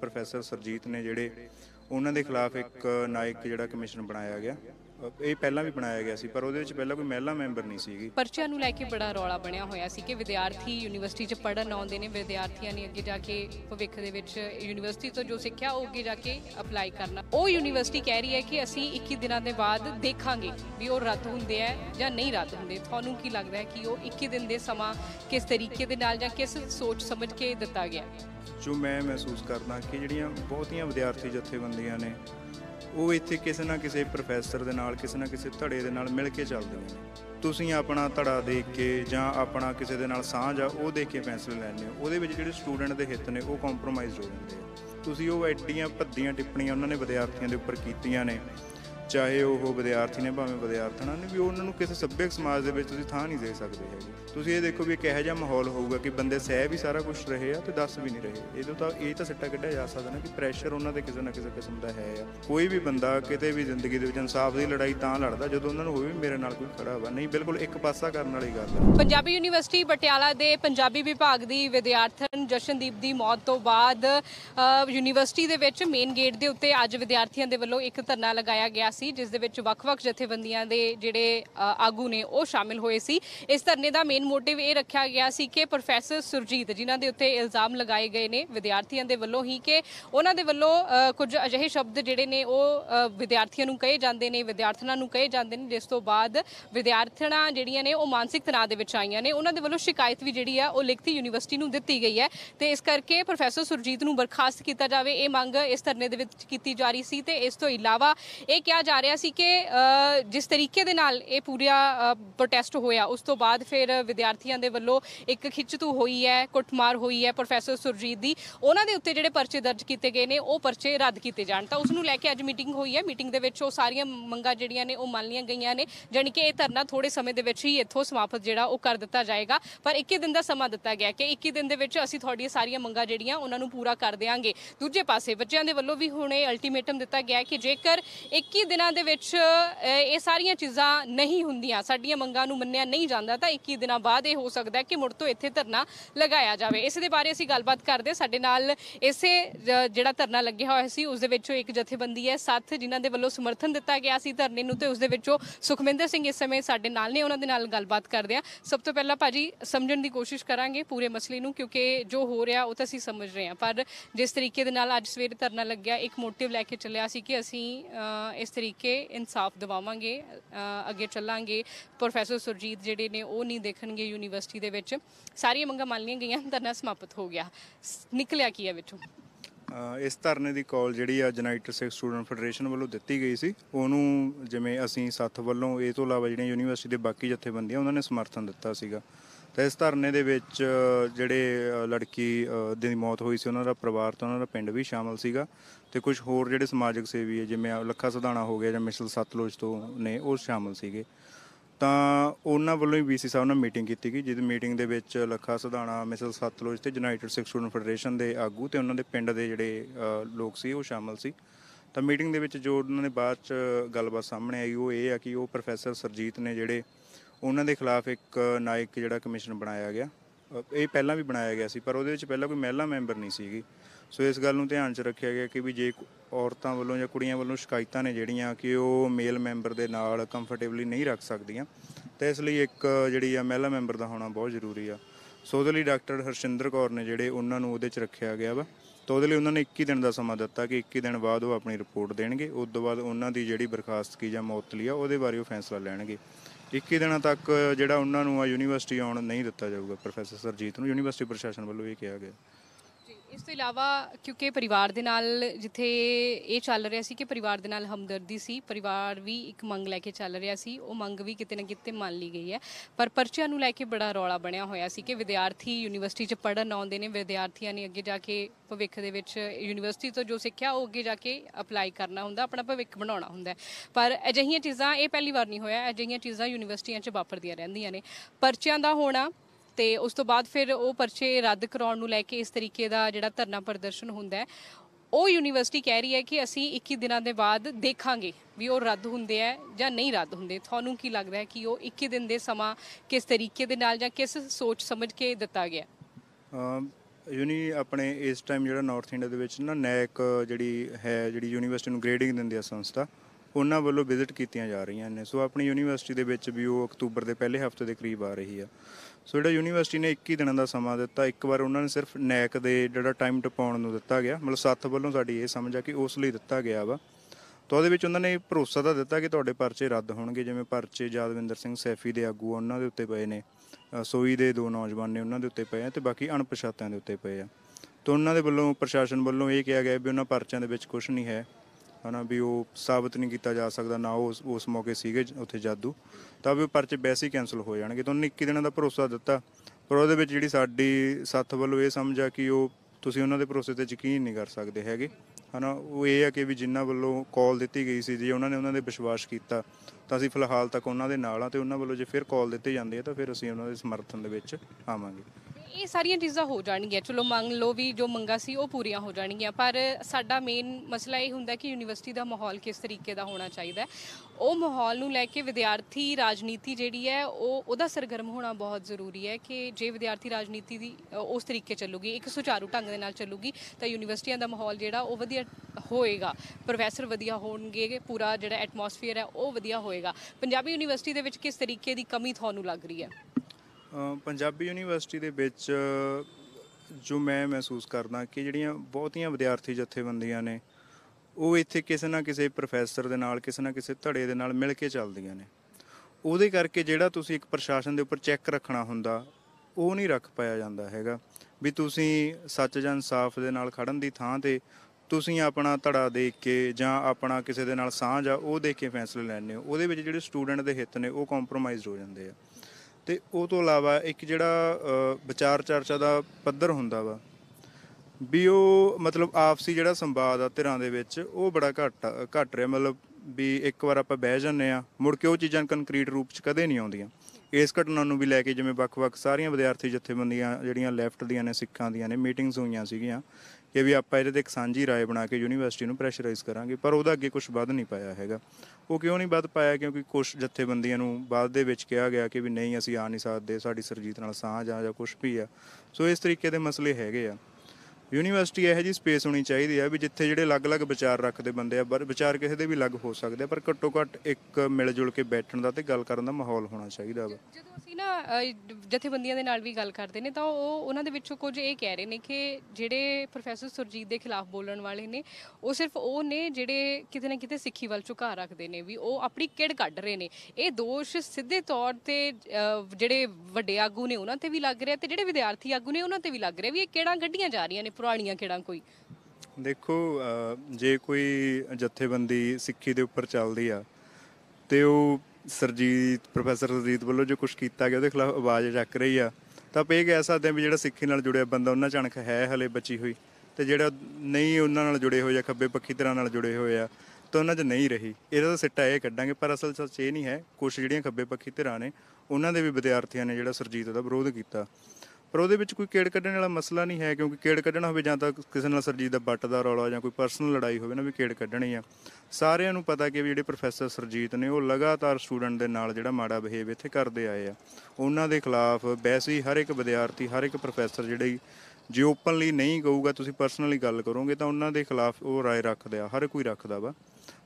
professor Surjit ਨੇ ਜਿਹੜੇ ਉਹਨਾਂ ਦੇ ਖਿਲਾਫ ਇੱਕ ਨਾਇਕ ਜਿਹੜਾ ਕਮਿਸ਼ਨ ਬਣਾਇਆ ਗਿਆ ਇਹ ਪਹਿਲਾਂ ਵੀ ਬਣਾਇਆ ਗਿਆ ਸੀ ਪਰ ਉਹਦੇ ਵਿੱਚ ਪਹਿਲਾਂ ਕੋਈ ਮਹਿਲਾ ਮੈਂਬਰ ਨਹੀਂ ਸੀਗੀ ਪਰਚਿਆਂ ਨੂੰ ਲੈ ਕੇ ਬੜਾ ਰੌਲਾ ਬਣਿਆ ਹੋਇਆ ਸੀ ਕਿ ਵਿਦਿਆਰਥੀ ਯੂਨੀਵਰਸਿਟੀ 'ਚ ਪੜਨ ਆਉਂਦੇ ਨੇ ਵਿਦਿਆਰਥੀਆਂ ਨੇ ਅੱਗੇ ਜਾ ਕੇ ਭਵਿੱਖ ਦੇ ਵਿੱਚ ਯੂਨੀਵਰਸਿਟੀ ਤੋਂ ਜੋ ਸਿੱਖਿਆ ਉਹ ਅੱਗੇ ਜਾ ਕੇ ਅਪਲਾਈ ਕਰਨਾ ਉਹ ਯੂਨੀਵਰਸਿਟੀ ਕਹਿ ਰਹੀ ਹੈ ਕਿ ਅਸੀਂ 21 ਦਿਨਾਂ ਦੇ ਬਾਅਦ ਦੇਖਾਂਗੇ ਵੀ ਉਹ ਰੱਦ ਹੁੰਦੇ ਆ ਜਾਂ ਨਹੀਂ ਰੱਦ ਹੁੰਦੇ ਤੁਹਾਨੂੰ ਕੀ ਲੱਗਦਾ ਹੈ ਕਿ ਉਹ 21 ਦਿਨ ਦੇ ਸਮਾਂ ਕਿਸ ਤਰੀਕੇ ਦੇ ਨਾਲ ਜਾਂ ਕਿਸ ਸੋਚ ਸਮਝ ਕੇ ਦਿੱਤਾ ਗਿਆ ਜੋ ਮੈਂ ਮਹਿਸੂਸ ਕਰਦਾ ਕਿ ਜਿਹੜੀਆਂ ਬਹੁਤੀਆਂ ਵਿਦਿਆਰਥੀ ਜਥੇਬੰਦੀਆਂ ਨੇ ਉਹ ਇੱਥੇ ਕਿਸੇ ਨਾ ਕਿਸੇ ਪ੍ਰੋਫੈਸਰ ਦੇ ਨਾਲ ਕਿਸੇ ਨਾ ਕਿਸੇ ਧੜੇ ਦੇ ਨਾਲ ਮਿਲ ਕੇ ਚੱਲਦੇ ਨੇ ਤੁਸੀਂ ਆਪਣਾ ਧੜਾ ਦੇਖ ਕੇ ਜਾਂ ਆਪਣਾ ਕਿਸੇ ਦੇ ਨਾਲ ਸਾਂਝ ਆ ਉਹ ਦੇਖ ਕੇ ਫੈਸਲੇ ਲੈਣੇ ਹੋ ਉਹਦੇ ਵਿੱਚ ਜਿਹੜੇ ਸਟੂਡੈਂਟ ਦੇ ਹਿੱਤ ਨੇ ਉਹ ਕੰਪਰੋਮਾਈਜ਼ ਹੋ ਜਾਂਦੇ ਆ ਤੁਸੀਂ ਉਹ ਐਡੀਆਂ ਭੱਦੀਆਂ ਟਿੱਪਣੀਆਂ ਉਹਨਾਂ ਨੇ ਵਿਦਿਆਰਥੀਆਂ ਦੇ ਉੱਪਰ ਕੀਤੀਆਂ ਨੇ ਚਾਹੇ ਉਹ ਵਿਦਿਆਰਥੀ ਨੇ ਭਾਵੇਂ ਵਿਦਿਆਰਥਣਾ ਨੇ ਵੀ ਉਹਨਾਂ ਨੂੰ ਕਿਸੇ ਸੱਭਿਅਕ ਸਮਾਜ ਦੇ ਵਿੱਚ ਤੁਸੀਂ ਥਾਂ ਨਹੀਂ ਦੇ ਸਕਦੇ ਹੈਗੇ ਤੁਸੀਂ ਇਹ ਦੇਖੋ ਵੀ ਇਹ ਕਿਹੋ ਜਿਹਾ ਮਾਹੌਲ ਹੋਊਗਾ ਕਿ ਬੰਦੇ ਸਹਿ ਵੀ ਸਾਰਾ ਕੁਝ ਰਹੇ ਆ ਤੇ ਦੱਸ ਵੀ ਨਹੀਂ ਰਹੇ ਇਹਦੋਂ ਤਾਂ ਇਹ ਤਾਂ ਸੱਟਾ ਕੱਢਿਆ ਜਾ ਸਕਦਾ ਨਾ ਕਿ ਪ੍ਰੈਸ਼ਰ ਉਹਨਾਂ ਦੇ ਕਿਸੇ ਨਾ ਕਿਸੇ ਕਿਸਮ ਦਾ ਹੈ ਆ ਕੋਈ ਵੀ ਬੰਦਾ ਕਿਤੇ ਵੀ ਜ਼ਿੰਦਗੀ ਦੇ ਵਿੱਚ ਇਨਸਾਫ ਦੀ ਲੜਾਈ ਤਾਂ ਲੜਦਾ ਜਦੋਂ ਉਹਨਾਂ ਨੂੰ ਹੋਵੇ ਮੇਰੇ ਨਾਲ ਕੋਈ ਖੜਾ ਹੋਵੇ ਨਹੀਂ ਬਿਲਕੁਲ ਇੱਕ ਪਾਸਾ ਕਰਨ ਵਾਲੀ ਗੱਲ ਹੈ ਪੰਜਾਬੀ ਯੂਨੀਵਰਸਿਟੀ ਪਟਿਆਲਾ ਦੇ ਪੰਜਾਬੀ ਵਿਭਾਗ ਦੀ ਵਿਦਿਆਰਥਣ ਜਸ਼ਨਦੀਪ ਦੀ ਮੌਤ ਤੋਂ ਬਾਅਦ ਯੂਨੀਵਰਸਿਟੀ ਦੇ ਵਿੱਚ ਮੇਨ ਗੇਟ ਦੇ ਉੱਤੇ ਅੱਜ ਵਿਦਿਆਰਥੀਆਂ ਦੇ ਵੱਲੋਂ ਇੱਕ ਧਰਨਾ ਲਗਾਇਆ ਗਿਆ ਸੀ ਜਿਸ ਦੇ ਵਿੱਚ ਵੱਖ-ਵੱਖ ਜਥੇਬੰਦੀਆਂ ਦੇ ਜਿਹੜੇ ਆਗੂ ਨੇ ਉਹ ਸ਼ਾਮਿਲ ਹੋਏ ਸੀ ਇਸ ਧਰਨੇ ਦਾ ਮੇਨ ਮੋਟਿਵ ਇਹ ਰੱਖਿਆ ਗਿਆ ਸੀ ਕਿ ਪ੍ਰੋਫੈਸਰ ਸੁਰਜੀਤ ਜਿਨ੍ਹਾਂ ਦੇ ਉੱਤੇ ਇਲਜ਼ਾਮ ਲਗਾਏ ਗਏ ਨੇ ਵਿਦਿਆਰਥੀਆਂ ਦੇ ਵੱਲੋਂ ਹੀ ਕਿ ਉਹਨਾਂ ਦੇ ਵੱਲੋਂ ਕੁਝ ਅਜਿਹੇ ਸ਼ਬਦ ਜਿਹੜੇ ਨੇ ਉਹ ਵਿਦਿਆਰਥੀਆਂ ਨੂੰ ਕਹੇ ਜਾਂਦੇ ਨੇ ਵਿਦਿਆਰਥਣਾਂ ਨੂੰ ਕਹੇ ਜਾਂਦੇ ਨੇ ਜਿਸ ਤੋਂ ਬਾਅਦ ਵਿਦਿਆਰਥਣਾਂ ਜਿਹੜੀਆਂ ਨੇ ਉਹ ਮਾਨਸਿਕ ਤਣਾਅ ਦੇ ਵਿੱਚ ਆਈਆਂ ਨੇ ਉਹਨਾਂ ਦੇ ਵੱਲੋਂ ਸ਼ਿਕਾਇਤ ਵੀ ਜਿਹੜੀ ਆ ਉਹ ਲਿਖਤੀ ਯੂਨੀਵਰਸਿਟੀ ਨੂੰ ਦਿੱਤੀ ਗਈ ਹੈ ਤੇ ਇਸ ਕਰਕੇ ਪ੍ਰੋਫੈਸਰ ਸੁਰਜੀਤ ਨੂੰ ਬਰਖਾਸਤ ਕੀਤਾ ਜਾਵੇ ਇਹ ਮੰਗ ਇਸ ਧਰਨੇ ਦੇ ਵਿੱਚ ਕੀਤੀ ਜਾ ਰਹੀ ਸੀ ਤੇ ਇਸ ਤੋਂ ਇਲਾਵਾ ਇਹ ਕਿਹਾ ਜਾ ਰਿਹਾ ਸੀ ਕਿ ਜਿਸ ਤਰੀਕੇ ਦੇ ਨਾਲ ਇਹ ਪੂਰਾ ਪ੍ਰੋਟੈਸਟ ਹੋਇਆ ਉਸ ਤੋਂ ਬਾਅਦ ਫਿਰ ਵਿਦਿਆਰਥੀਆਂ ਦੇ ਵੱਲੋਂ ਇੱਕ ਖਿੱਚਤੂ ਹੋਈ ਹੈ ਕੁੱਟਮਾਰ ਹੋਈ ਹੈ ਪ੍ਰੋਫੈਸਰ ਸੁਰਜੀਤ ਦੀ ਉਹਨਾਂ ਦੇ ਉੱਤੇ ਜਿਹੜੇ ਪਰਚੇ ਦਰਜ ਕੀਤੇ ਗਏ ਨੇ ਉਹ ਪਰਚੇ ਰੱਦ ਕੀਤੇ ਜਾਣ ਤਾਂ ਉਸ ਨੂੰ ਲੈ ਕੇ ਅੱਜ ਮੀਟਿੰਗ ਹੋਈ ਹੈ ਮੀਟਿੰਗ ਦੇ ਵਿੱਚ ਉਹ ਸਾਰੀਆਂ ਮੰਗਾਂ ਜਿਹੜੀਆਂ ਨੇ ਉਹ ਮੰਨ ਲੀਆਂ ਗਈਆਂ ਨੇ ਜਾਨੀ ਕਿ ਇਹ ਧਰਨਾ ਥੋੜੇ ਸਮੇਂ ਦੇ ਵਿੱਚ ਹੀ ਇੱਥੋਂ ਸਮਾਪਤ ਜਿਹੜਾ ਉਹ ਕਰ ਦਿੱਤਾ ਜਾਏਗਾ ਪਰ 21 ਦਿਨ ਦਾ ਸਮਾਂ ਦਿੱਤਾ ਗਿਆ ਕਿ 21 ਦਿਨ ਦੇ ਵਿੱਚ ਅਸੀਂ ਤੁਹਾਡੀਆਂ ਸਾਰੀਆਂ ਮੰਗਾਂ ਜਿਹੜੀਆਂ ਉਹਨਾਂ ਨੂੰ ਪੂਰਾ ਕਰ ਦੇਵਾਂਗੇ ਦੂਜੇ ਪਾਸੇ ਬੱਚਿਆਂ ਦੇ ਵੱਲੋਂ ਵੀ ਹੁਣ ਇਹ ਅਲਟੀਮੇਟਮ ਦਿੱਤਾ ਗਿਆ ਕਿ ਜੇਕਰ 21 ਦਿਨ ਦਿਨਾਂ ਦੇ ਵਿੱਚ ਇਹ ਸਾਰੀਆਂ ਚੀਜ਼ਾਂ ਨਹੀਂ ਹੁੰਦੀਆਂ ਸਾਡੀਆਂ ਮੰਗਾਂ ਨੂੰ ਮੰਨਿਆ ਨਹੀਂ ਜਾਂਦਾ ਤਾਂ 21 ਦਿਨਾਂ ਬਾਅਦ ਇਹ ਹੋ ਸਕਦਾ ਕਿ ਮੁੜ ਤੋਂ ਇੱਥੇ ਧਰਨਾ ਲਗਾਇਆ ਜਾਵੇ ਇਸ ਦੇ ਬਾਰੇ ਅਸੀਂ ਗੱਲਬਾਤ ਕਰਦੇ ਸਾਡੇ ਨਾਲ ਇਸੇ ਜਿਹੜਾ ਧਰਨਾ ਲੱਗਿਆ ਹੋਇਆ ਸੀ ਉਸ ਦੇ ਵਿੱਚੋਂ ਇੱਕ ਜਥੇਬੰਦੀ ਹੈ ਸਾਥ ਜਿਨ੍ਹਾਂ ਦੇ ਵੱਲੋਂ ਸਮਰਥਨ ਦਿੱਤਾ ਗਿਆ ਸੀ ਧਰਨੇ ਨੂੰ ਤੇ ਉਸ ਦੇ ਵਿੱਚੋਂ ਸੁਖਮਿੰਦਰ ਸਿੰਘ ਇਸ ਸਮੇਂ ਸਾਡੇ ਨਾਲ ਨੇ ਉਹਨਾਂ ਦੇ ਨਾਲ ਗੱਲਬਾਤ ਕਰਦੇ ਆ ਸਭ ਤੋਂ ਪਹਿਲਾਂ ਭਾਜੀ ਸਮਝਣ ਦੀ ਕੋਸ਼ਿਸ਼ ਕਰਾਂਗੇ ਪੂਰੇ ਮਸਲੇ ਨੂੰ ਕਿਉਂਕਿ ਜੋ ਹੋ ਰਿਹਾ ਉਹ ਤਾਂ ਅਸੀਂ ਸਮਝ ਰਹੇ ਹਾਂ ਪਰ ਜਿਸ ਤਰੀਕੇ ਦੇ ਨਾਲ ਅੱਜ ਸਵੇਰ ਧਰਨਾ ਲੱਗਿਆ ਇੱਕ ਮੋਟਿਵ ਲੈ ਕੇ ਚੱਲਿਆ ਸੀ ਕਿ ਅਸੀਂ ਇਸ ਤਰੀਕੇ ਤਰੀਕੇ ਇਨਸਾਫ ਦਿਵਾਵਾਂਗੇ ਅੱਗੇ ਚੱਲਾਂਗੇ ਪ੍ਰੋਫੈਸਰ ਸੁਰਜੀਤ ਜਿਹੜੇ ਨੇ ਉਹ ਨਹੀਂ ਦੇਖਣਗੇ ਯੂਨੀਵਰਸਿਟੀ ਦੇ ਵਿੱਚ ਸਾਰੀਆਂ ਮੰਗਾਂ ਮੰਨ ਲਈਆਂ ਗਈਆਂ ਧਰਨਾ ਸਮਾਪਤ ਹੋ ਗਿਆ ਨਿਕਲਿਆ ਕੀ ਹੈ ਵਿੱਚੋਂ ਇਸ ਧਰਨੇ ਦੀ ਕਾਲ ਜਿਹੜੀ ਆ ਯੂਨਾਈਟਿਡ ਸਿੱਖ ਸਟੂਡੈਂਟ ਫੈਡਰੇਸ਼ਨ ਵੱਲੋਂ ਦਿੱਤੀ ਗਈ ਸੀ ਉਹਨੂੰ ਜਿਵੇਂ ਅਸੀਂ ਸੱਥ ਵੱਲੋਂ ਇਹ ਤੋਂ ਇਲਾਵਾ ਜਿਹੜੀਆਂ ਯੂਨੀਵਰਸਿਟੀ ਦੇ ਬਾਕੀ ਜਥੇਬੰਦੀਆਂ ਉਹਨਾਂ ਨੇ ਸਮਰਥਨ ਦਿੱਤਾ ਸੀਗਾ ਤਾਂ ਇਸ ਧਰਨੇ ਦੇ ਵਿੱਚ ਜਿਹੜੇ ਲੜਕੀ ਦੀ ਮੌਤ ਹੋਈ ਸੀ ਉਹਨਾਂ ਦਾ ਪਰਿਵਾਰ ਤੇ ਉਹਨਾਂ ਦਾ ਪਿੰਡ ਵੀ ਸ਼ਾਮਲ ਸੀਗਾ ਤੇ ਕੁਝ ਹੋਰ ਜਿਹੜੇ ਸਮਾਜਿਕ ਸੇਵੀ ਹੈ ਜਿਵੇਂ ਲੱਖਾ ਸੁਧਾਣਾ ਹੋ ਗਿਆ ਜਾਂ ਮਿਸ਼ਲ ਸਤਲੋਜ ਤੋਂ ਨੇ ਉਹ ਸ਼ਾਮਲ ਸੀਗੇ ਤਾਂ ਉਹਨਾਂ ਵੱਲੋਂ ਹੀ ਵੀਸੀ ਸਾਹਿਬ ਨਾਲ ਮੀਟਿੰਗ ਕੀਤੀ ਗਈ ਜਿਹਦੀ ਮੀਟਿੰਗ ਦੇ ਵਿੱਚ ਲੱਖਾ ਸਧਾਣਾ ਮਿਸਲ ਸਤਲੁਜ ਤੇ ਯੂਨਾਈਟਿਡ ਸਿੱਖ ਸਟੂਡੈਂਟ ਫੈਡਰੇਸ਼ਨ ਦੇ ਆਗੂ ਤੇ ਉਹਨਾਂ ਦੇ ਪਿੰਡ ਦੇ ਜਿਹੜੇ ਲੋਕ ਸੀ ਉਹ ਸ਼ਾਮਲ ਸੀ ਤਾਂ ਮੀਟਿੰਗ ਦੇ ਵਿੱਚ ਜੋ ਉਹਨਾਂ ਨੇ ਬਾਅਦ ਚ ਗੱਲਬਾਤ ਸਾਹਮਣੇ ਆਈ ਉਹ ਇਹ ਆ ਕਿ ਉਹ ਪ੍ਰੋਫੈਸਰ ਸਰਜੀਤ ਨੇ ਜਿਹੜੇ ਉਹਨਾਂ ਦੇ ਖਿਲਾਫ ਇੱਕ ਨਾਇਕ ਜਿਹੜਾ ਕਮਿਸ਼ਨ ਬਣਾਇਆ ਗਿਆ ਇਹ ਪਹਿਲਾਂ ਵੀ ਬਣਾਇਆ ਗਿਆ ਸੀ ਪਰ ਉਹਦੇ ਵਿੱਚ ਪਹਿਲਾਂ ਕੋਈ ਮਹਿਲਾ ਮੈਂਬਰ ਨਹੀਂ ਸੀਗੀ ਸੋ ਇਸ ਗੱਲ ਨੂੰ ਧਿਆਨ 'ਚ ਰੱਖਿਆ ਗਿਆ ਕਿ ਵੀ ਜੇ ਔਰਤਾਂ ਵੱਲੋਂ ਜਾਂ ਕੁੜੀਆਂ ਵੱਲੋਂ ਸ਼ਿਕਾਇਤਾਂ ਨੇ ਜਿਹੜੀਆਂ ਕਿ ਉਹ ਮੇਲ ਮੈਂਬਰ ਦੇ ਨਾਲ ਕੰਫਰਟੇਬਲੀ ਨਹੀਂ ਰੱਖ ਸਕਦੀਆਂ ਤਾਂ ਇਸ ਲਈ ਇੱਕ ਜਿਹੜੀ ਆ ਮਹਿਲਾ ਮੈਂਬਰ ਦਾ ਹੋਣਾ ਬਹੁਤ ਜ਼ਰੂਰੀ ਆ ਸੋ ਉਹਦੇ ਲਈ ਡਾਕਟਰ ਹਰਸ਼ਿੰਦਰ ਕੌਰ ਨੇ ਜਿਹੜੇ ਉਹਨਾਂ ਨੂੰ ਉਹਦੇ 'ਚ ਰੱਖਿਆ ਗਿਆ ਵਾ ਤਾਂ ਉਹਦੇ ਲਈ ਉਹਨਾਂ ਨੇ 21 ਦਿਨ ਦਾ ਸਮਾਂ ਦਿੱਤਾ ਕਿ 21 ਦਿਨ ਬਾਅਦ ਉਹ ਆਪਣੀ ਰਿਪੋਰਟ ਦੇਣਗੇ ਉਸ ਤੋਂ ਬਾਅਦ ਉਹਨਾਂ ਦੀ ਜਿਹੜੀ ਬਰਖਾਸਤ ਕੀ ਜਾਂ ਲਈ ਆ ਉਹਦੇ ਬਾਰੇ ਉਹ ਫੈਸਲਾ ਲੈਣਗੇ 21 ਦਿਨਾਂ ਤੱਕ ਜਿਹੜਾ ਉਹਨਾਂ ਨੂੰ ਆ ਯੂਨੀਵਰਸਿਟੀ ਆਉਣ ਨਹੀਂ ਦਿੱਤਾ ਜਾਊਗਾ ਪ੍ਰੋਫੈਸਰ ਸਰਜੀਤ ਨੂੰ ਯੂਨੀਵਰਸਿਟੀ ਪ੍ਰਸ਼ਾਸਨ ਵੱਲੋਂ ਇਹ ਕਿਹਾ ਗਿਆ ਇਸ ਤੋਂ ਇਲਾਵਾ ਕਿਉਂਕਿ ਪਰਿਵਾਰ ਦੇ ਨਾਲ ਜਿੱਥੇ ਇਹ ਚੱਲ ਰਿਹਾ ਸੀ ਕਿ ਪਰਿਵਾਰ ਦੇ ਨਾਲ ਹਮਦਰਦੀ ਸੀ ਪਰਿਵਾਰ ਵੀ ਇੱਕ ਮੰਗ ਲੈ ਕੇ ਚੱਲ ਰਿਹਾ ਸੀ ਉਹ ਮੰਗ ਵੀ ਕਿਤੇ ਨਾ ਕਿਤੇ ਮੰਨ ਲਈ ਗਈ ਹੈ ਪਰ ਪਰਚਿਆਂ ਨੂੰ ਲੈ ਕੇ ਬੜਾ ਰੌਲਾ ਬਣਿਆ ਹੋਇਆ ਸੀ ਕਿ ਵਿਦਿਆਰਥੀ ਯੂਨੀਵਰਸਿਟੀ 'ਚ ਪੜਨ ਆਉਂਦੇ ਨੇ ਵਿਦਿਆਰਥੀਆਂ ਨੇ ਅੱਗੇ ਜਾ ਕੇ ਭਵਿੱਖ ਦੇ ਵਿੱਚ ਯੂਨੀਵਰਸਿਟੀ ਤੋਂ ਜੋ ਸਿੱਖਿਆ ਉਹ ਅੱਗੇ ਜਾ ਕੇ ਅਪਲਾਈ ਕਰਨਾ ਹੁੰਦਾ ਆਪਣਾ ਭਵਿੱਖ ਬਣਾਉਣਾ ਹੁੰਦਾ ਪਰ ਅਜਿਹੀਆਂ ਚੀਜ਼ਾਂ ਇਹ ਪਹਿਲੀ ਵਾਰ ਨਹੀਂ ਹੋਇਆ ਅਜਿਹੀਆਂ ਚੀਜ਼ਾਂ ਯੂਨੀਵਰਸਿਟੀਆਂ 'ਚ ਵਾਪਰਦੀਆਂ ਰਹਿੰਦੀਆਂ ਨੇ ਪਰਚਿਆਂ ਦਾ ਹੋਣਾ ਤੇ ਉਸ ਤੋਂ ਬਾਅਦ ਫਿਰ ਉਹ ਪਰਚੇ ਰੱਦ ਕਰਾਉਣ ਨੂੰ ਲੈ ਕੇ ਇਸ ਤਰੀਕੇ ਦਾ ਜਿਹੜਾ ਧਰਨਾ ਪ੍ਰਦਰਸ਼ਨ ਹੁੰਦਾ ਹੈ ਉਹ ਯੂਨੀਵਰਸਿਟੀ ਕਹਿ ਰਹੀ ਹੈ ਕਿ ਅਸੀਂ 21 ਦਿਨਾਂ ਦੇ ਬਾਅਦ ਦੇਖਾਂਗੇ ਵੀ ਉਹ ਰੱਦ ਹੁੰਦੇ ਆ ਜਾਂ ਨਹੀਂ ਰੱਦ ਹੁੰਦੇ ਤੁਹਾਨੂੰ ਕੀ ਲੱਗਦਾ ਹੈ ਕਿ ਉਹ 21 ਦਿਨ ਦੇ ਸਮਾਂ ਕਿਸ ਤਰੀਕੇ ਦੇ ਨਾਲ ਜਾਂ ਕਿਸ ਸੋਚ ਸਮਝ ਕੇ ਦਿੱਤਾ ਗਿਆ ਯੂਨੀ ਆਪਣੇ ਇਸ ਟਾਈਮ ਜਿਹੜਾ ਨਾਰਥ ਇੰਡੀਆ ਦੇ ਵਿੱਚ ਨਾ ਨੈਕ ਜਿਹੜੀ ਹੈ ਜਿਹੜੀ ਯੂਨੀਵਰਸਿਟੀ ਨੂੰ ਗ੍ਰੇਡਿੰਗ ਦਿੰਦੀ ਆ ਸੰਸਥਾ ਉਹਨਾਂ ਵੱਲੋਂ ਵਿਜ਼ਿਟ ਕੀਤੀਆਂ ਜਾ ਰਹੀਆਂ ਨੇ ਸੋ ਆਪਣੀ ਯੂਨੀਵਰਸਿਟੀ ਦੇ ਵਿੱਚ ਵੀ ਉਹ ਅਕਤੂਬਰ ਦੇ ਪਹਿਲੇ ਹਫਤੇ ਦੇ ਕਰੀਬ ਆ ਰਹੀ ਆ ਸੋ ਜਿਹੜਾ ਯੂਨੀਵਰਸਿਟੀ ਨੇ 21 ਦਿਨਾਂ ਦਾ ਸਮਾਂ ਦਿੱਤਾ ਇੱਕ ਵਾਰ ਉਹਨਾਂ ਨੇ ਸਿਰਫ ਨੈਕ ਦੇ ਜਿਹੜਾ ਟਾਈਮ ਟਪਾਉਣ ਨੂੰ ਦਿੱਤਾ ਗਿਆ ਮਤਲਬ ਸੱਤ ਵੱਲੋਂ ਸਾਡੀ ਇਹ ਸਮਝ ਆ ਕਿ ਉਸ ਲਈ ਦਿੱਤਾ ਗਿਆ ਵਾ ਤਾਂ ਉਹਦੇ ਵਿੱਚ ਉਹਨਾਂ ਨੇ ਭਰੋਸਾ ਤਾਂ ਦਿੱਤਾ ਕਿ ਤੁਹਾਡੇ ਪਰਚੇ ਰੱਦ ਹੋਣਗੇ ਜਿਵੇਂ ਪਰਚੇ ਜਦਵਿੰਦਰ ਸਿੰਘ ਸੈਫੀ ਦੇ ਆਗੂ ਉਹਨਾਂ ਦੇ ਉੱਤੇ ਪਏ ਨੇ ਸੋਈ ਦੇ ਦੋ ਨੌਜਵਾਨ ਨੇ ਉਹਨਾਂ ਦੇ ਉੱਤੇ ਪਏ ਆ ਤੇ ਬਾਕੀ ਅਣਪਛਾਤਿਆਂ ਦੇ ਉੱਤੇ ਪਏ ਆ ਤਾਂ ਉਹਨਾਂ ਦੇ ਵੱਲੋਂ ਪ੍ਰਸ਼ਾਸਨ ਵੱਲੋਂ ਇਹ ਕਿਹਾ ਗਿਆ ਵੀ ਉਹਨਾਂ ਪਰਚਿਆਂ ਦੇ ਵਿੱਚ ਕੁਝ ਨਹੀਂ ਹੈ ਹਨਾ ਵੀ ਉਹ ਸਾਬਤ ਨਹੀਂ ਕੀਤਾ ਜਾ ਸਕਦਾ ਨਾ ਉਸ ਉਸ ਮੌਕੇ ਸੀਗੇ ਉੱਥੇ ਜਾਦੂ ਤਾਂ ਵੀ ਉਹ ਪਰਚੇ ਬੈਸੀ ਕੈਨਸਲ ਹੋ ਜਾਣਗੇ ਤਾਂ ਨੇ 21 ਦਿਨਾਂ ਦਾ ਭਰੋਸਾ ਦਿੱਤਾ ਪਰ ਉਹਦੇ ਵਿੱਚ ਜਿਹੜੀ ਸਾਡੀ ਸੱਥ ਵੱਲੋਂ ਇਹ ਸਮਝਾ ਕਿ ਉਹ ਤੁਸੀਂ ਉਹਨਾਂ ਦੇ ਭਰੋਸੇ ਤੇ ਯਕੀਨ ਨਹੀਂ ਕਰ ਸਕਦੇ ਹੈਗੇ ਹਨਾ ਉਹ ਇਹ ਆ ਕਿ ਵੀ ਜਿੰਨਾ ਵੱਲੋਂ ਕਾਲ ਦਿੱਤੀ ਗਈ ਸੀ ਜੀ ਉਹਨਾਂ ਨੇ ਉਹਨਾਂ ਦੇ ਵਿਸ਼ਵਾਸ ਕੀਤਾ ਤਾਂ ਅਸੀਂ ਫਿਲਹਾਲ ਤੱਕ ਉਹਨਾਂ ਦੇ ਨਾਲ ਆ ਤੇ ਉਹਨਾਂ ਵੱਲੋਂ ਜੇ ਫਿਰ ਕਾਲ ਦਿੱਤੀ ਜਾਂਦੀ ਹੈ ਤਾਂ ਫਿਰ ਅਸੀਂ ਉਹਨਾਂ ਦੇ ਸਮਰਥਨ ਦੇ ਵਿੱਚ ਆਵਾਂਗੇ ਇਹ ਸਾਰੀਆਂ ਚੀਜ਼ਾਂ ਹੋ ਜਾਣਗੀਆਂ ਚਲੋ ਮੰਗ ਲਓ ਵੀ ਜੋ ਮੰਗਾ ਸੀ ਉਹ ਪੂਰੀਆਂ ਹੋ ਜਾਣਗੀਆਂ ਪਰ ਸਾਡਾ ਮੇਨ ਮਸਲਾ ਇਹ ਹੁੰਦਾ ਕਿ ਯੂਨੀਵਰਸਿਟੀ ਦਾ ਮਾਹੌਲ ਕਿਸ ਤਰੀਕੇ ਦਾ ਹੋਣਾ ਚਾਹੀਦਾ ਹੈ ਉਹ ਮਾਹੌਲ ਨੂੰ ਲੈ ਕੇ ਵਿਦਿਆਰਥੀ ਰਾਜਨੀਤੀ ਜਿਹੜੀ ਹੈ ਉਹ ਉਹਦਾ ਸਰਗਰਮ ਹੋਣਾ ਬਹੁਤ ਜ਼ਰੂਰੀ ਹੈ ਕਿ ਜੇ ਵਿਦਿਆਰਥੀ ਰਾਜਨੀਤੀ ਦੀ ਉਸ ਤਰੀਕੇ ਚੱਲੂਗੀ ਇੱਕ ਸੁਚਾਰੂ ਢੰਗ ਦੇ ਨਾਲ ਚੱਲੂਗੀ ਤਾਂ ਯੂਨੀਵਰਸਿਟੀਆਂ ਦਾ ਮਾਹੌਲ ਜਿਹੜਾ ਉਹ ਵਧੀਆ ਹੋਏਗਾ ਪ੍ਰੋਫੈਸਰ ਵਧੀਆ ਹੋਣਗੇ ਪੂਰਾ ਜਿਹੜਾ ਐਟਮੋਸਫੀਅਰ ਹੈ ਉਹ ਵਧੀਆ ਹੋਏਗਾ ਪੰਜਾਬੀ ਯੂਨੀਵਰਸਿਟੀ ਦੇ ਵਿੱਚ ਕਿਸ ਤਰੀਕੇ ਦੀ ਕਮੀ ਤੁਹਾਨੂੰ ਲੱਗ ਰਹੀ ਹੈ ਪੰਜਾਬੀ ਯੂਨੀਵਰਸਿਟੀ ਦੇ ਵਿੱਚ ਜੋ ਮੈਂ ਮਹਿਸੂਸ ਕਰਦਾ ਕਿ ਜਿਹੜੀਆਂ ਬਹੁਤੀਆਂ ਵਿਦਿਆਰਥੀ ਜਥੇਬੰਦੀਆਂ ਨੇ ਉਹ ਇੱਥੇ ਕਿਸੇ ਨਾ ਕਿਸੇ ਪ੍ਰੋਫੈਸਰ ਦੇ ਨਾਲ ਕਿਸੇ ਨਾ ਕਿਸੇ ਧੜੇ ਦੇ ਨਾਲ ਮਿਲ ਕੇ ਚੱਲਦੀਆਂ ਨੇ ਉਹਦੇ ਕਰਕੇ ਜਿਹੜਾ ਤੁਸੀਂ ਇੱਕ ਪ੍ਰਸ਼ਾਸਨ ਦੇ ਉੱਪਰ ਚੈੱਕ ਰੱਖਣਾ ਹੁੰਦਾ ਉਹ ਨਹੀਂ ਰੱਖ ਪਾਇਆ ਜਾਂਦਾ ਹੈਗਾ ਵੀ ਤੁਸੀਂ ਸੱਚ ਜਾਂ ਇਨਸਾਫ ਦੇ ਨਾਲ ਖੜਨ ਦੀ ਥਾਂ ਤੇ ਤੁਸੀਂ ਆਪਣਾ ਧੜਾ ਦੇਖ ਕੇ ਜਾਂ ਆਪਣਾ ਕਿਸੇ ਦੇ ਨਾਲ ਸਾਂਝ ਆ ਉਹ ਦੇਖ ਕੇ ਫੈਸਲੇ ਲੈਣੇ ਹੋ ਉਹਦੇ ਵਿੱਚ ਜਿਹੜੇ ਸਟੂਡੈਂਟ ਦੇ ਹਿੱਤ ਨੇ ਉਹ ਕੰਪਰੋਮਾਈਜ਼ ਹੋ ਜਾਂਦੇ ਆ ਤੇ ਉਹ ਤੋਂ ਇਲਾਵਾ ਇੱਕ ਜਿਹੜਾ ਵਿਚਾਰ ਚਰਚਾ ਦਾ ਪੱਧਰ ਹੁੰਦਾ ਵਾ ਵੀ ਉਹ ਮਤਲਬ ਆਪਸੀ ਜਿਹੜਾ ਸੰਵਾਦ ਆ ਧਿਰਾਂ ਦੇ ਵਿੱਚ ਉਹ ਬੜਾ ਘੱਟ ਘਟ ਰਿਹਾ ਮਤਲਬ ਵੀ ਇੱਕ ਵਾਰ ਆਪਾਂ ਬਹਿ ਜਾਂਦੇ ਆ ਮੁੜ ਕੇ ਉਹ ਚੀਜ਼ਾਂ ਕੰਕਰੀਟ ਰੂਪ 'ਚ ਕਦੇ ਨਹੀਂ ਆਉਂਦੀਆਂ ਇਸ ਘਟਨਾ ਨੂੰ ਵੀ ਲੈ ਕੇ ਜਿਵੇਂ ਵੱਖ-ਵੱਖ ਸਾਰੀਆਂ ਵਿਦਿਆਰਥੀ ਜਥੇਬੰਦੀਆਂ ਜਿਹੜੀਆਂ ਲੈਫਟ ਦੀਆਂ ਨੇ ਸਿੱਖਾਂ ਦੀਆਂ ਨੇ ਮੀਟਿੰਗਸ ਹੋਈਆਂ ਸੀਗੀਆਂ ਕਿ ਵੀ ਆਪਾਂ ਇਹਦੇ ਤੇ ਇੱਕ ਸਾਂਝੀ رائے ਬਣਾ ਕੇ ਯੂਨੀਵਰਸਿਟੀ ਨੂੰ ਪ੍ਰੈਸ਼ਰਾਈਜ਼ ਕਰਾਂਗੇ ਪਰ ਉਹਦਾ ਅੱਗੇ ਕੁਝ ਵੱਧ ਨਹੀਂ ਪਾਇਆ ਹੈਗਾ ਉਹ ਕਿਉਂ ਨਹੀਂ ਵੱਧ ਪਾਇਆ ਕਿਉਂਕਿ ਕੁਝ ਜਥੇਬੰਦੀਆਂ ਨੂੰ ਬਾਅਦ ਦੇ ਵਿੱਚ ਕਿਹਾ ਗਿਆ ਕਿ ਵੀ ਨਹੀਂ ਅਸੀਂ ਆ ਨਹੀਂ ਸਕਦੇ ਸਾਡੀ ਸਰਜੀਤ ਨਾਲ ਸਾਂਝ ਆ ਜਾਂ ਕੁਝ ਵੀ ਆ ਸੋ ਇਸ ਤਰੀਕੇ ਦੇ ਮਸਲੇ ਹੈਗੇ ਆ ਯੂਨੀਵਰਸਿਟੀ ਇਹ ਜੀ ਸਪੇਸ ਹੋਣੀ ਚਾਹੀਦੀ ਹੈ ਵੀ ਜਿੱਥੇ ਜਿਹੜੇ ਅਲੱਗ-ਅਲੱਗ ਵਿਚਾਰ ਰੱਖਦੇ ਬੰਦੇ ਆ ਪਰ ਵਿਚਾਰ ਕਿਸੇ ਦੇ ਵੀ ਅਲੱਗ ਹੋ ਸਕਦੇ ਆ ਪਰ ਘੱਟੋ ਘੱਟ ਇੱਕ ਮਿਲ-ਜੁਲ ਕੇ ਬੈਠਣ ਦਾ ਤੇ ਗੱਲ ਕਰਨ ਦਾ ਮਾਹੌਲ ਹੋਣਾ ਚਾਹੀਦਾ ਵਾ ਜਦੋਂ ਅਸੀਂ ਨਾ ਜਥੇਬੰਦੀਆਂ ਦੇ ਨਾਲ ਵੀ ਗੱਲ ਕਰਦੇ ਨੇ ਤਾਂ ਉਹ ਉਹਨਾਂ ਦੇ ਵਿੱਚੋਂ ਕੁਝ ਇਹ ਕਹਿ ਰਹੇ ਨੇ ਕਿ ਜਿਹੜੇ ਪ੍ਰੋਫੈਸਰ ਸੁਰਜੀਤ ਦੇ ਖਿਲਾਫ ਬੋਲਣ ਵਾਲੇ ਨੇ ਉਹ ਸਿਰਫ ਉਹ ਨੇ ਜਿਹੜੇ ਕਿਤੇ ਨਾ ਕਿਤੇ ਸਿੱਖੀ ਵੱਲ ਝੁਕਾ ਰੱਖਦੇ ਨੇ ਵੀ ਉਹ ਆਪਣੀ ਕਿੜ ਕੱਢ ਰਹੇ ਨੇ ਇਹ ਦੋਸ਼ ਸਿੱਧੇ ਤੌਰ ਤੇ ਜਿਹੜੇ ਵੱਡੇ ਆਗੂ ਨੇ ਉਹਨਾਂ ਤੇ ਵੀ ਲੱਗ ਰਿਹਾ ਤੇ ਜਿਹੜੇ ਵਿਦਿਆਰਥੀ ਆਗੂ ਨੇ ਉਹਨਾਂ ਤੇ ਵੀ ਲੱਗ ਰਿਹਾ ਵੀ ਇਹ ਕਿਹੜਾ ਗੱਡੀਆਂ ਜਾ ਰਹੀਆਂ ਨੇ ਪੁਰਾਣੀਆਂ ਕਿਹੜਾ ਕੋਈ ਦੇਖੋ ਜੇ ਕੋਈ ਜਥੇਬੰਦੀ ਸਿੱਖੀ ਦੇ ਉੱਪਰ ਚੱਲਦੀ ਆ ਤੇ ਉਹ ਸਰਜੀਤ ਪ੍ਰੋਫੈਸਰ ਸਰਜੀਤ ਵੱਲੋਂ ਜੋ ਕੁਝ ਕੀਤਾ ਗਿਆ ਉਹਦੇ ਖਿਲਾਫ ਆਵਾਜ਼ ਚੱਕ ਰਹੀ ਆ ਤਾਂ ਆਪਾਂ ਇਹ ਕਹਿ ਸਕਦੇ ਆ ਵੀ ਜਿਹੜਾ ਸਿੱਖੀ ਨਾਲ ਜੁੜਿਆ ਬੰਦਾ ਉਹਨਾਂ ਚਣਕ ਹੈ ਹਲੇ ਬਚੀ ਹੋਈ ਤੇ ਜਿਹੜਾ ਨਹੀਂ ਉਹਨਾਂ ਨਾਲ ਜੁੜੇ ਹੋਏ ਆ ਖੱਬੇ ਪੱਖੀ ਤਰ੍ਹਾਂ ਨਾਲ ਜੁੜੇ ਹੋਏ ਆ ਤਾਂ ਉਹਨਾਂ 'ਚ ਨਹੀਂ ਰਹੀ ਇਹਦਾ ਤਾਂ ਸਿੱਟਾ ਇਹ ਕੱਢਾਂਗੇ ਪਰ ਅਸਲ ਸੱਚ ਇਹ ਨਹੀਂ ਹੈ ਕੁਝ ਜਿਹੜੀਆਂ ਖੱਬੇ ਪੱਖੀ ਧਿਰਾਂ ਨੇ ਉਹਨਾਂ ਦੇ ਵੀ ਵਿਦਿਆਰਥੀਆਂ ਨੇ ਜਿਹੜਾ ਸਰਜੀਤ ਦਾ ਵਿਰੋਧ ਕੀਤਾ ਪਰ ਉਹਦੇ ਵਿੱਚ ਕੋਈ ਕੇੜ ਕੱਢਣ ਵਾਲਾ ਮਸਲਾ ਨਹੀਂ ਹੈ ਕਿਉਂਕਿ ਕੇੜ ਕੱਢਣਾ ਹੋਵੇ ਜਾਂ ਤਾਂ ਕਿਸੇ ਨਾਲ ਸਰਜੀਤ ਦਾ ਬੱਟ ਦਾ ਰੌਲਾ ਜਾਂ ਕੋਈ ਪਰਸਨਲ ਲੜਾਈ ਹੋਵੇ ਨਾ ਵੀ ਕੇੜ ਕੱਢਣੀ ਆ ਸਾਰਿਆਂ ਨੂੰ ਪਤਾ ਕਿ ਜਿਹੜੇ ਪ੍ਰੋਫੈਸਰ ਸਰਜੀਤ ਨੇ ਉਹ ਲਗਾਤਾਰ ਸਟੂਡੈਂਟ ਦੇ ਨਾਲ ਜਿਹੜਾ ਮਾੜਾ ਬਿਹੇਵ ਇੱਥੇ ਕਰਦੇ ਆਏ ਆ ਉਹਨਾਂ ਦੇ ਖਿਲਾਫ ਬੈਸੀ ਹਰ ਇੱਕ ਵਿਦਿਆਰਥੀ ਹਰ ਇੱਕ ਪ੍ਰੋਫੈਸਰ ਜਿਹੜੇ ਜੇ ਓਪਨਲੀ ਨਹੀਂ ਕਹੂਗਾ ਤੁਸੀਂ ਪਰਸਨਲੀ ਗੱਲ ਕਰੋਗੇ ਤਾਂ ਉਹਨਾਂ ਦੇ ਖਿਲਾਫ ਉਹ رائے ਰੱਖਦੇ ਆ ਹਰ ਕੋਈ ਰੱਖਦਾ ਵਾ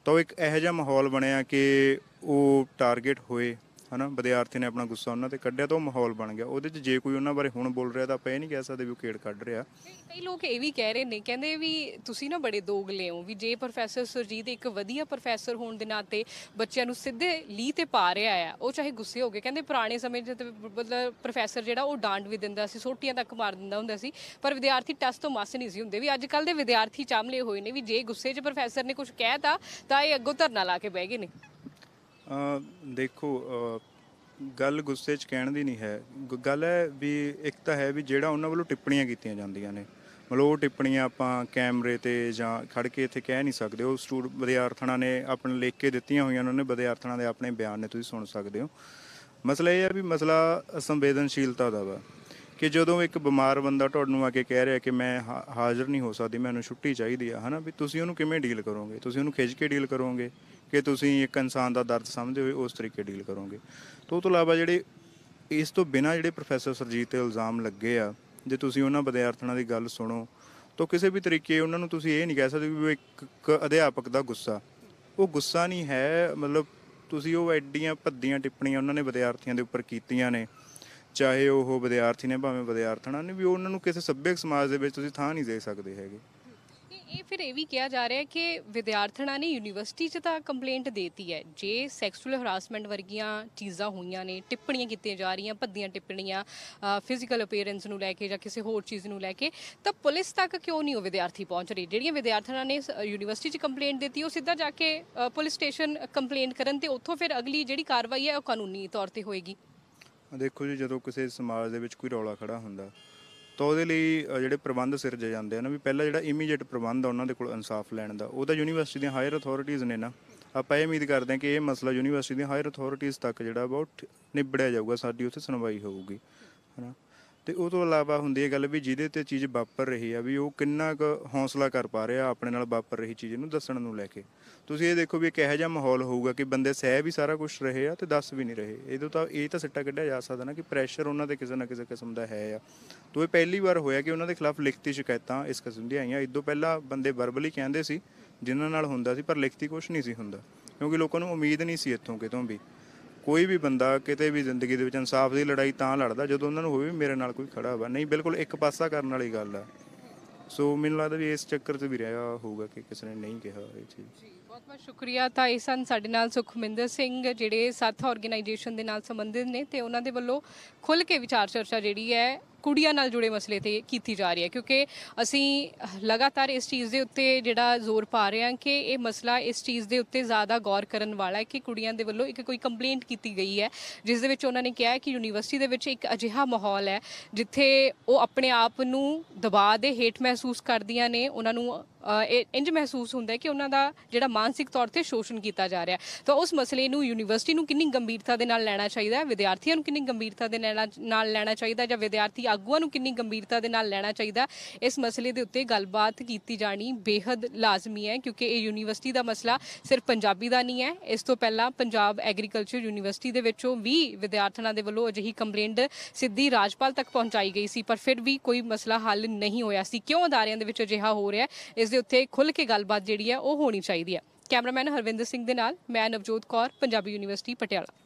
ਤਾਂ ਇੱਕ ਇਹੋ ਜਿਹਾ ਮਾਹੌਲ ਬਣਿਆ ਕਿ ਉਹ ਟਾਰਗੇਟ ਹੋਏ ਹਨਾ ਵਿਦਿਆਰਥੀ ਨੇ ਆਪਣਾ ਗੁੱਸਾ ਉਹਨਾਂ ਤੇ ਕੱਢਿਆ ਤਾਂ ਉਹ ਮਾਹੌਲ ਬਣ ਗਿਆ ਉਹਦੇ 'ਚ ਜੇ ਕੋਈ ਉਹਨਾਂ ਬਾਰੇ ਹੁਣ ਬੋਲ ਰਿਹਾ ਤਾਂ ਆਪਾਂ ਇਹ ਨਹੀਂ ਕਹਿ ਸਕਦੇ ਵੀ ਉਹ ਖੇਡ ਕੱਢ ਰਿਹਾ ਕਈ ਲੋਕ ਇਹ ਵੀ ਕਹਿ ਰਹੇ ਨੇ ਕਹਿੰਦੇ ਵੀ ਤੁਸੀਂ ਨਾ ਬੜੇ ਦੋਗਲੇ ਹੋ ਵੀ ਜੇ ਪ੍ਰੋਫੈਸਰ ਸੁਰਜੀਤ ਇੱਕ ਵਧੀਆ ਪ੍ਰੋਫੈਸਰ ਹੋਣ ਦੇ ਨਾਤੇ ਬੱਚਿਆਂ ਨੂੰ ਸਿੱਧੇ ਲੀ ਤੇ ਪਾ ਰਿਹਾ ਆ ਉਹ ਚਾਹੇ ਗੁੱਸੇ ਹੋ ਗਏ ਕਹਿੰਦੇ ਪੁਰਾਣੇ ਸਮੇਂ 'ਚ ਮਤਲਬ ਪ੍ਰੋਫੈਸਰ ਜਿਹੜਾ ਉਹ ਡਾਂਟ ਵੀ ਦਿੰਦਾ ਸੀ ਸੋਟੀਆਂ ਤੱਕ ਮਾਰ ਦਿੰਦਾ ਹੁੰਦਾ ਸੀ ਪਰ ਵਿਦਿਆਰਥੀ ਟੈਸਟ ਤੋਂ ਮਾਸ ਨਹੀਂ ਸੀ ਹੁੰਦੇ ਵੀ ਅੱਜ ਕੱਲ ਦੇ ਵਿਦਿਆਰਥੀ ਚਾਮਲੇ ਹੋਏ ਨੇ ਵੀ ਜੇ ਗੁੱਸੇ 'ਚ ਪ੍ਰੋਫੈਸਰ ਨੇ ਕੁਝ ਕਹਿਤਾ ਤਾਂ ਇਹ ਅੱਗੋਂ ਧਰਨਾ ਲਾ ਕੇ ਬਹਿ ਗਏ ਨੇ ਦੇਖੋ ਗੱਲ ਗੁੱਸੇ 'ਚ ਕਹਿਣ ਦੀ ਨਹੀਂ ਹੈ ਗੱਲ ਹੈ ਵੀ ਇੱਕ ਤਾਂ ਹੈ ਵੀ ਜਿਹੜਾ ਉਹਨਾਂ ਵੱਲੋਂ ਟਿੱਪਣੀਆਂ ਕੀਤੀਆਂ ਜਾਂਦੀਆਂ ਨੇ ਮਤਲਬ ਉਹ ਟਿੱਪਣੀਆਂ ਆਪਾਂ ਕੈਮਰੇ ਤੇ ਜਾਂ ਖੜ ਕੇ ਇੱਥੇ ਕਹਿ ਨਹੀਂ ਸਕਦੇ ਉਹ ਸਟੂਡ ਵਿਦਿਆਰਥਣਾ ਨੇ ਆਪਣੇ ਲਿਖ ਕੇ ਦਿੱਤੀਆਂ ਹੋਈਆਂ ਉਹਨਾਂ ਨੇ ਵਿਦਿਆਰਥਣਾਂ ਦੇ ਆਪਣੇ ਬਿਆਨ ਨੇ ਤੁਸੀਂ ਸੁਣ ਸਕਦੇ ਹੋ ਮਸਲਾ ਇਹ ਹੈ ਵੀ ਮਸਲਾ ਸੰਵੇਦਨਸ਼ੀਲਤਾ ਦਾ ਵਾ ਕਿ ਜਦੋਂ ਇੱਕ ਬਿਮਾਰ ਬੰਦਾ ਤੁਹਾਨੂੰ ਆ ਕੇ ਕਹਿ ਰਿਹਾ ਕਿ ਮੈਂ ਹਾਜ਼ਰ ਨਹੀਂ ਹੋ ਸਕਦੀ ਮੈਨੂੰ ਛੁੱਟੀ ਚਾਹੀਦੀ ਆ ਹਨਾ ਵੀ ਤੁਸੀਂ ਉਹਨੂੰ ਕਿਵੇਂ ਡੀਲ ਕਰੋਗੇ ਤੁਸੀਂ ਉਹਨੂੰ ਖਿੱਚ ਕੇ ਡੀਲ ਕਰੋਗੇ ਕਿ ਤੁਸੀਂ ਇੱਕ ਇਨਸਾਨ ਦਾ ਦਰਦ ਸਮਝਦੇ ਹੋਏ ਉਸ ਤਰੀਕੇ ਡੀਲ ਕਰੋਗੇ ਤੋਂ ਤੋਂ ਇਲਾਵਾ ਜਿਹੜੇ ਇਸ ਤੋਂ ਬਿਨਾ ਜਿਹੜੇ ਪ੍ਰੋਫੈਸਰ ਸਰਜੀਤ ਤੇ ਇਲਜ਼ਾਮ ਲੱਗੇ ਆ ਜੇ ਤੁਸੀਂ ਉਹਨਾਂ ਵਿਦਿਆਰਥਣਾਂ ਦੀ ਗੱਲ ਸੁਣੋ ਤਾਂ ਕਿਸੇ ਵੀ ਤਰੀਕੇ ਉਹਨਾਂ ਨੂੰ ਤੁਸੀਂ ਇਹ ਨਹੀਂ ਕਹਿ ਸਕਦੇ ਵੀ ਇੱਕ ਅਧਿਆਪਕ ਦਾ ਗੁੱਸਾ ਉਹ ਗੁੱਸਾ ਨਹੀਂ ਹੈ ਮਤਲਬ ਤੁਸੀਂ ਉਹ ਐਡੀਆਂ ਭੱਦੀਆਂ ਟਿੱਪਣੀਆਂ ਉਹਨਾਂ ਨੇ ਵਿਦਿਆਰਥੀਆਂ ਦੇ ਉੱਪਰ ਕੀਤੀਆਂ ਨੇ ਚਾਹੇ ਉਹ ਵਿਦਿਆਰਥੀ ਨੇ ਭਾਵੇਂ ਵਿਦਿਆਰਥਣਾ ਨੇ ਵੀ ਉਹਨਾਂ ਨੂੰ ਕਿਸੇ ਸੱਭਿਅਕ ਸਮਾਜ ਦੇ ਵਿੱਚ ਤੁਸੀਂ ਥਾਂ ਨਹੀਂ ਦੇ ਸਕਦੇ ਹੈਗੇ ਇਹ ਫਿਰ ਇਹ ਵੀ ਕਿਹਾ ਜਾ ਰਿਹਾ ਹੈ ਕਿ ਵਿਦਿਆਰਥਣਾ ਨੇ ਯੂਨੀਵਰਸਿਟੀ 'ਚ ਤਾਂ ਕੰਪਲੇਂਟ ਦੇਤੀ ਹੈ ਜੇ ਸੈਕਸੂਅਲ ਹਰਾਸਮੈਂਟ ਵਰਗੀਆਂ ਚੀਜ਼ਾਂ ਹੋਈਆਂ ਨੇ ਟਿੱਪਣੀਆਂ ਕੀਤੀਆਂ ਜਾ ਰਹੀਆਂ ਭੱਦੀਆਂ ਟਿੱਪਣੀਆਂ ਫਿਜ਼ੀਕਲ ਅਪੀਅਰੈਂਸ ਨੂੰ ਲੈ ਕੇ ਜਾਂ ਕਿਸੇ ਹੋਰ ਚੀਜ਼ ਨੂੰ ਲੈ ਕੇ ਤਾਂ ਪੁਲਿਸ ਤੱਕ ਕਿਉਂ ਨਹੀਂ ਉਹ ਵਿਦਿਆਰਥੀ ਪਹੁੰਚ ਰਹੀ ਜਿਹੜੀਆਂ ਵਿਦਿਆਰਥਣਾ ਨੇ ਯੂਨੀਵਰਸਿਟੀ 'ਚ ਕੰਪਲੇਂਟ ਦਿੱਤੀ ਉਹ ਸਿੱਧਾ ਜਾ ਕੇ ਪੁਲਿਸ ਸਟੇਸ਼ਨ ਕੰਪਲੇਂਟ ਕਰਨ ਤੇ ਉੱਥੋਂ ਫਿਰ ਅਗਲੀ ਜਿਹੜੀ ਕਾਰਵਾਈ ਹੈ ਉਹ ਕਾਨੂੰਨੀ ਤੌਰ ਤੇ ਹੋਏਗੀ ਦੇਖੋ ਜੀ ਜਦੋਂ ਕਿਸੇ ਸਮਾਜ ਦੇ ਵਿੱਚ ਕੋਈ ਰੌਲਾ ਖੜਾ ਹੁੰਦਾ ਤਾਂ ਉਹਦੇ ਲਈ ਜਿਹੜੇ ਪ੍ਰਬੰਧ ਸਿਰਜੇ ਜਾਂਦੇ ਹਨ ਵੀ ਪਹਿਲਾਂ ਜਿਹੜਾ ਇਮੀਡੀਏਟ ਪ੍ਰਬੰਧ ਉਹਨਾਂ ਦੇ ਕੋਲ ਇਨਸਾਫ ਲੈਣ ਦਾ ਉਹਦਾ ਯੂਨੀਵਰਸਿਟੀ ਦੀਆਂ ਹਾਇਰ ਅਥਾਰਟੀਆਂ ਨੇ ਨਾ ਆਪਾਂ ਇਹ ਉਮੀਦ ਕਰਦੇ ਹਾਂ ਕਿ ਇਹ ਮਸਲਾ ਯੂਨੀਵਰਸਿਟੀ ਦੀਆਂ ਹਾਇਰ ਅਥਾਰਟੀਆਂ ਤੱਕ ਜਿਹੜਾ ਬਹੁਤ ਨਿਬੜਿਆ ਜਾਊਗਾ ਸਾਡੀ ਉੱਥੇ ਸੁਣਵਾਈ ਹੋਊਗੀ ਹਨਾ ਤੇ ਉਹ ਤੋਂ ਇਲਾਵਾ ਹੁੰਦੀ ਹੈ ਗੱਲ ਵੀ ਜਿਹਦੇ ਤੇ ਚੀਜ਼ ਵਾਪਰ ਰਹੀ ਆ ਵੀ ਉਹ ਕਿੰਨਾ ਕੁ ਹੌਸਲਾ ਕਰ ਪਾ ਰਿਹਾ ਆਪਣੇ ਨਾਲ ਵਾਪਰ ਰਹੀ ਚੀਜ਼ ਨੂੰ ਦੱਸਣ ਨੂੰ ਲੈ ਕੇ ਤੁਸੀਂ ਇਹ ਦੇਖੋ ਵੀ ਇਹ ਕਿਹੋ ਜਿਹਾ ਮਾਹੌਲ ਹੋਊਗਾ ਕਿ ਬੰਦੇ ਸਹਿ ਵੀ ਸਾਰਾ ਕੁਝ ਰਹੇ ਆ ਤੇ ਦੱਸ ਵੀ ਨਹੀਂ ਰਹੇ ਇਹਦੋਂ ਤਾਂ ਇਹ ਤਾਂ ਸਿੱਟਾ ਕੱਢਿਆ ਜਾ ਸਕਦਾ ਨਾ ਕਿ ਪ੍ਰੈਸ਼ਰ ਉਹਨਾਂ ਤੇ ਕਿਸੇ ਨਾ ਕਿਸੇ ਕਿਸਮ ਦਾ ਹੈ ਆ ਤੋਂ ਇਹ ਪਹਿਲੀ ਵਾਰ ਹੋਇਆ ਕਿ ਉਹਨਾਂ ਦੇ ਖਿਲਾਫ ਲਿਖਤੀ ਸ਼ਿਕਾਇਤਾਂ ਇਸ ਕਿਸਮ ਦੀਆਂ ਆਈਆਂ ਇਦੋਂ ਪਹਿਲਾਂ ਬੰਦੇ ਵਰਬਲੀ ਕਹਿੰਦੇ ਸੀ ਜਿਨ੍ਹਾਂ ਨਾਲ ਹੁੰਦਾ ਸੀ ਪਰ ਲਿਖਤੀ ਕੁਝ ਨਹੀਂ ਸੀ ਹੁੰਦਾ ਕਿਉਂਕਿ ਲੋਕਾਂ ਨੂੰ ਉਮੀਦ ਨਹੀਂ ਸੀ ਇੱਥੋਂ ਕਿਤੋਂ ਵੀ ਕੋਈ ਵੀ ਬੰਦਾ ਕਿਤੇ ਵੀ ਜ਼ਿੰਦਗੀ ਦੇ ਵਿੱਚ ਇਨਸਾਫ ਦੀ ਲੜਾਈ ਤਾਂ ਲੜਦਾ ਜਦੋਂ ਉਹਨਾਂ ਨੂੰ ਹੋਵੇ ਵੀ ਮੇਰੇ ਨਾਲ ਕੋਈ ਖੜਾ ਵਾ ਨਹੀਂ ਬਿਲਕੁਲ ਇੱਕ ਪਾਸਾ ਕਰਨ ਵਾਲੀ ਗੱਲ ਆ ਸੋ ਮੈਨੂੰ ਲੱਗਦਾ ਵੀ ਇਸ ਚੱਕਰ 'ਚ ਵੀ ਰਿਹਾ ਹੋਊਗਾ ਕਿ ਕਿਸੇ ਨੇ ਨਹੀਂ ਕਿਹਾ ਇਹ ਚੀਜ਼ ਬਹੁਤ ਬਹੁਤ ਸ਼ੁਕਰੀਆ ਤਾਂ ਇਹ ਸਨ ਸਾਡੇ ਨਾਲ ਸੁਖਮਿੰਦਰ ਸਿੰਘ ਜਿਹੜੇ ਸਾਥ ਆਰਗੇਨਾਈਜੇਸ਼ਨ ਦੇ ਨਾਲ ਸੰਬੰਧਿਤ ਨੇ ਤੇ ਉਹਨਾਂ ਦੇ ਵੱਲੋਂ ਖੁੱਲ ਕੇ ਵਿਚਾਰ ਚਰਚਾ ਜਿਹੜੀ ਹੈ ਕੁੜੀਆਂ ਨਾਲ ਜੁੜੇ ਮਸਲੇ ਤੇ ਕੀਤੀ ਜਾ ਰਹੀ ਹੈ ਕਿਉਂਕਿ ਅਸੀਂ ਲਗਾਤਾਰ ਇਸ ਚੀਜ਼ ਦੇ ਉੱਤੇ ਜਿਹੜਾ ਜ਼ੋਰ ਪਾ ਰਹੇ ਹਾਂ ਕਿ ਇਹ ਮਸਲਾ ਇਸ ਚੀਜ਼ ਦੇ ਉੱਤੇ ਜ਼ਿਆਦਾ ਗੌਰ ਕਰਨ ਵਾਲਾ ਹੈ ਕਿ ਕੁੜੀਆਂ ਦੇ ਵੱਲੋਂ ਇੱਕ ਕੋਈ ਕੰਪਲੇਂਟ ਕੀਤੀ ਗਈ ਹੈ ਜਿਸ ਦੇ ਵਿੱਚ ਉਹਨਾਂ ਨੇ ਕਿਹਾ ਕਿ ਯੂਨੀਵਰਸਿਟੀ ਦੇ ਵਿੱਚ ਇੱਕ ਅਜਿਹਾ ਮਾਹੌਲ ਹੈ ਜਿੱਥੇ ਉਹ ਆਪਣੇ ਆਪ ਨੂੰ ਦਬਾਅ ਦੇ ਹੇਠ ਮਹਿਸੂਸ ਕਰਦੀਆਂ ਨੇ ਉਹਨਾਂ ਨੂੰ ਇੰਜ ਮਹਿਸੂਸ ਹੁੰਦਾ ਕਿ ਉਹਨਾਂ ਦਾ ਜਿਹੜਾ ਮਾਨਸਿਕ ਤੌਰ ਤੇ ਸ਼ੋਸ਼ਣ ਕੀਤਾ ਜਾ ਰਿਹਾ ਤਾਂ ਉਸ ਮਸਲੇ ਨੂੰ ਯੂਨੀਵਰਸਿਟੀ ਨੂੰ ਕਿੰਨੀ ਗੰਭੀਰਤਾ ਦੇ ਨਾਲ ਲੈਣਾ ਚਾਹੀਦਾ ਹੈ ਵਿਦਿਆਰਥੀਆਂ ਨੂੰ ਕਿੰਨੀ ਗੰਭੀਰਤਾ ਦੇ ਨਾਲ ਲੈਣਾ ਚਾਹੀਦਾ ਜਾਂ ਵਿਦਿਆਰਥੀ ਆਗੂਆਂ ਨੂੰ ਕਿੰਨੀ ਗੰਭੀਰਤਾ ਦੇ ਨਾਲ ਲੈਣਾ ਚਾਹੀਦਾ ਇਸ ਮਸਲੇ ਦੇ ਉੱਤੇ ਗੱਲਬਾਤ ਕੀਤੀ ਜਾਣੀ ਬੇहद ਲਾਜ਼ਮੀ ਹੈ ਕਿਉਂਕਿ ਇਹ ਯੂਨੀਵਰਸਿਟੀ ਦਾ ਮਸਲਾ ਸਿਰਫ ਪੰਜਾਬੀ ਦਾ ਨਹੀਂ ਹੈ ਇਸ ਤੋਂ ਪਹਿਲਾਂ ਪੰਜਾਬ ਐਗਰੀਕਲਚਰ ਯੂਨੀਵਰਸਿਟੀ ਦੇ ਵਿੱਚੋਂ ਵੀ ਵਿਦਿਆਰਥਣਾਂ ਦੇ ਵੱਲੋਂ ਅਜਿਹੀ ਕੰਪਲੇਂਟ ਸਿੱਧੀ ਰਾਜਪਾਲ ਤੱਕ ਪਹੁੰਚਾਈ ਗਈ ਸੀ ਪਰ ਫਿਰ ਵੀ ਕੋਈ ਮਸਲਾ ਹੱਲ ਨਹੀਂ ਹੋਇਆ ਸੀ ਕਿਉਂ ਅਦਾਰਿਆਂ ਦੇ ਵਿੱਚ ਅਜਿਹਾ ਹੋ ਰਿਹਾ ਇਸ ਦੇ ਉੱਤੇ ਖੁੱਲ ਕੇ ਗੱਲਬਾਤ ਜਿਹੜੀ ਹੈ ਉਹ ਹੋਣੀ ਚਾਹੀਦੀ ਹੈ ਕੈਮਰਾਮੈਨ ਹਰਵਿੰਦਰ ਸਿੰਘ ਦੇ ਨਾਲ ਮੈਂ ਨਵਜੋਤ ਕੌਰ ਪੰਜਾਬੀ ਯੂਨੀਵਰਸਿਟੀ ਪਟਿਆਲਾ